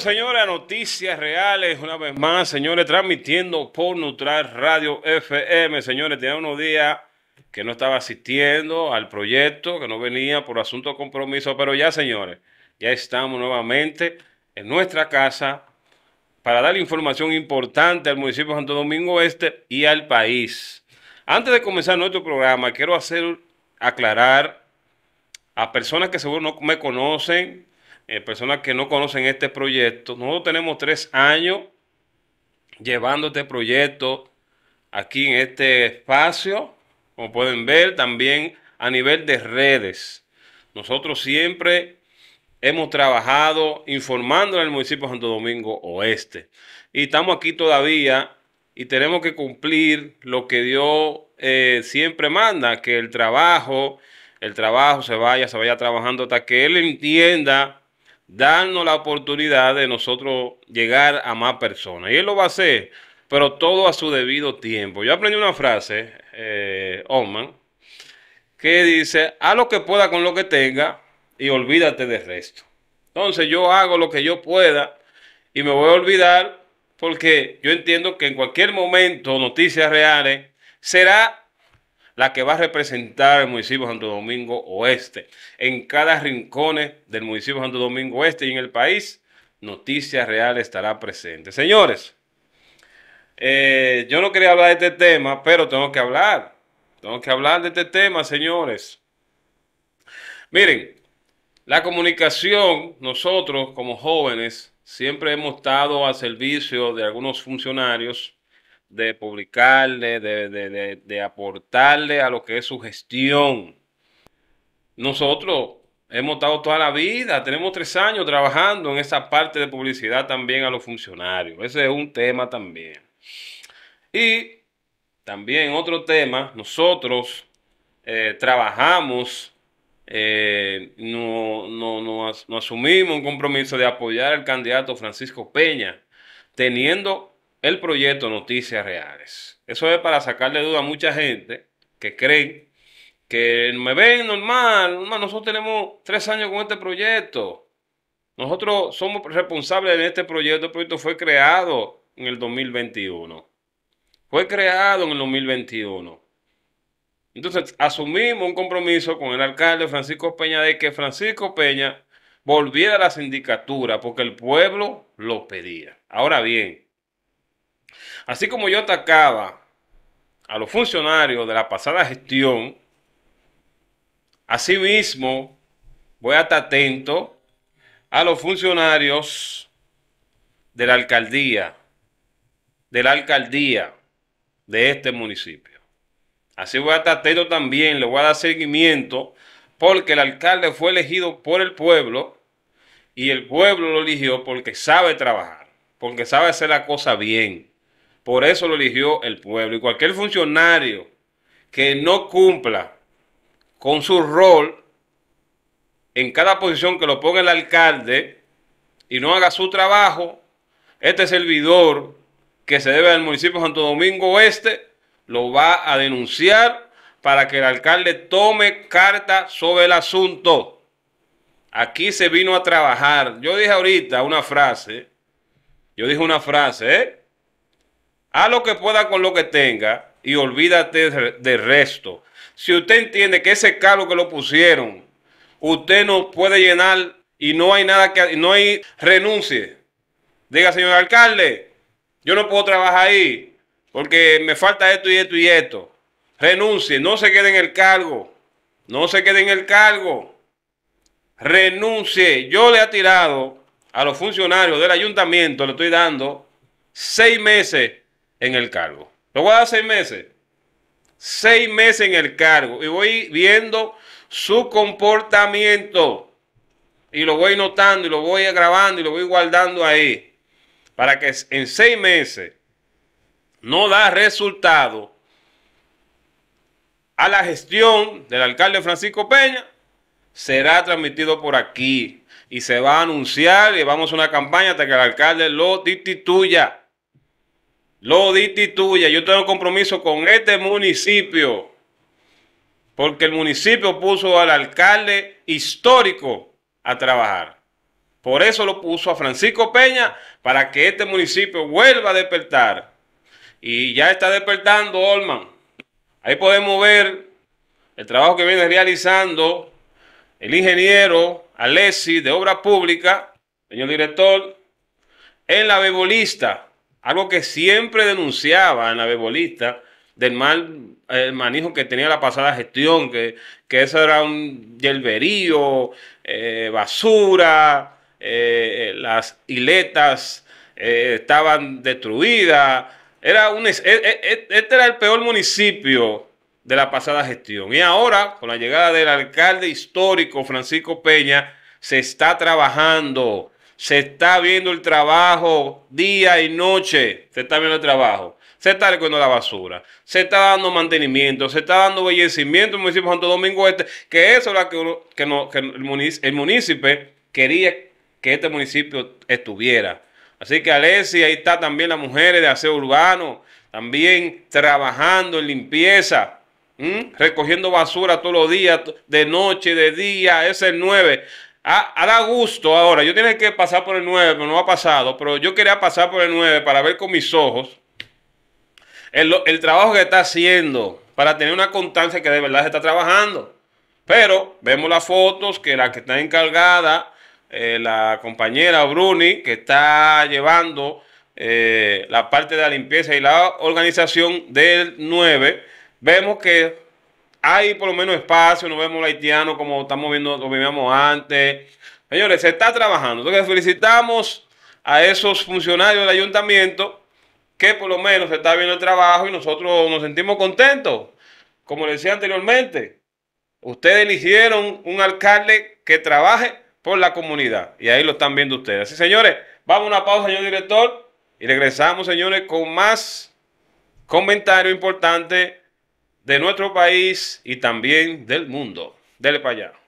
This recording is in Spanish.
señores, noticias reales, una vez más, señores, transmitiendo por Neutral Radio FM. Señores, tenía unos días que no estaba asistiendo al proyecto, que no venía por asunto de compromiso, pero ya, señores, ya estamos nuevamente en nuestra casa para dar información importante al municipio de Santo Domingo Este y al país. Antes de comenzar nuestro programa, quiero hacer aclarar a personas que seguro no me conocen, eh, personas que no conocen este proyecto, nosotros tenemos tres años llevando este proyecto aquí en este espacio. Como pueden ver, también a nivel de redes. Nosotros siempre hemos trabajado informando al municipio de Santo Domingo Oeste. Y estamos aquí todavía y tenemos que cumplir lo que Dios eh, siempre manda, que el trabajo, el trabajo se vaya, se vaya trabajando hasta que Él entienda darnos la oportunidad de nosotros llegar a más personas. Y Él lo va a hacer, pero todo a su debido tiempo. Yo aprendí una frase, eh, Oman, que dice, haz lo que pueda con lo que tenga y olvídate del resto. Entonces yo hago lo que yo pueda y me voy a olvidar porque yo entiendo que en cualquier momento noticias reales será la que va a representar el municipio de Santo Domingo Oeste. En cada rincón del municipio de Santo Domingo Oeste y en el país, Noticias Real estará presente. Señores, eh, yo no quería hablar de este tema, pero tengo que hablar. Tengo que hablar de este tema, señores. Miren, la comunicación, nosotros como jóvenes, siempre hemos estado al servicio de algunos funcionarios de publicarle, de, aportarle a lo que es su gestión. Nosotros hemos estado toda la vida, tenemos tres años trabajando en esa parte de publicidad también a los funcionarios. Ese es un tema también. Y también otro tema, nosotros eh, trabajamos, eh, nos no, asumimos un compromiso de apoyar al candidato Francisco Peña, teniendo el proyecto Noticias Reales. Eso es para sacarle duda a mucha gente que cree que me ven normal, nosotros tenemos tres años con este proyecto. Nosotros somos responsables de este proyecto. El proyecto fue creado en el 2021. Fue creado en el 2021. Entonces, asumimos un compromiso con el alcalde Francisco Peña de que Francisco Peña volviera a la sindicatura porque el pueblo lo pedía. Ahora bien, Así como yo atacaba a los funcionarios de la pasada gestión, asimismo voy a estar atento a los funcionarios de la alcaldía, de la alcaldía de este municipio. Así voy a estar atento también, le voy a dar seguimiento, porque el alcalde fue elegido por el pueblo y el pueblo lo eligió porque sabe trabajar, porque sabe hacer la cosa bien. Por eso lo eligió el pueblo. Y cualquier funcionario que no cumpla con su rol en cada posición que lo ponga el alcalde y no haga su trabajo, este servidor que se debe al municipio Santo Domingo Oeste lo va a denunciar para que el alcalde tome carta sobre el asunto. Aquí se vino a trabajar. Yo dije ahorita una frase, yo dije una frase, ¿eh? a lo que pueda con lo que tenga y olvídate del resto. Si usted entiende que ese cargo que lo pusieron, usted no puede llenar y no hay nada que no hay renuncie. Diga, señor alcalde, yo no puedo trabajar ahí porque me falta esto y esto y esto. Renuncie, no se quede en el cargo. No se quede en el cargo. Renuncie. Yo le he tirado a los funcionarios del ayuntamiento, le estoy dando seis meses en el cargo. Lo voy a dar seis meses. Seis meses en el cargo. Y voy viendo su comportamiento. Y lo voy notando y lo voy grabando y lo voy guardando ahí. Para que en seis meses no da resultado a la gestión del alcalde Francisco Peña, será transmitido por aquí y se va a anunciar y vamos a una campaña hasta que el alcalde lo destituya lo destituya. Yo tengo compromiso con este municipio, porque el municipio puso al alcalde histórico a trabajar. Por eso lo puso a Francisco Peña, para que este municipio vuelva a despertar. Y ya está despertando Olman. Ahí podemos ver el trabajo que viene realizando el ingeniero Alessi de Obra Pública, señor director, en la Bebolista algo que siempre denunciaba en la bebolista del mal el manejo que tenía la pasada gestión, que, eso era un yerberío, eh, basura, eh, eh, las hiletas estaban destruidas. Era un, e, e, e, este era el peor municipio de la pasada gestión. Y ahora, con la llegada del alcalde histórico Francisco Peña, se está trabajando se está viendo el trabajo día y noche. Se está viendo el trabajo. Se está recogiendo la basura. Se está dando mantenimiento. Se está dando bellecimiento en el municipio de Santo Domingo Este. Que eso es lo que, que, el, municipio, quería que este municipio estuviera. Así que Alessi, ahí está también las mujeres de aseo urbano. También trabajando en limpieza. recogiendo basura todos los días, de noche, de día, ese es el 9. Ah, ha ah, gusto ahora. Yo tenía que pasar por el 9, no ha pasado. Pero yo quería pasar por el 9 para ver con mis ojos el, trabajo que está haciendo, para tener una constancia que de verdad se está trabajando. Pero vemos las fotos que la que está encargada, eh, la compañera Bruni, que está llevando eh, la parte de la limpieza y la organización del 9, vemos que hay por lo menos espacio, no vemos haitianos como estamos viendo, ...como vivíamos antes. Señores, se está trabajando. Entonces felicitamos a esos funcionarios del ayuntamiento que por lo menos se está viendo el trabajo y nosotros nos sentimos contentos. Como les decía anteriormente, ustedes eligieron un alcalde que trabaje por la comunidad y ahí lo están viendo ustedes. Así, señores, vamos a una pausa, señor director, y regresamos, señores, con más comentarios importantes de nuestro país y también del mundo. Dele para allá.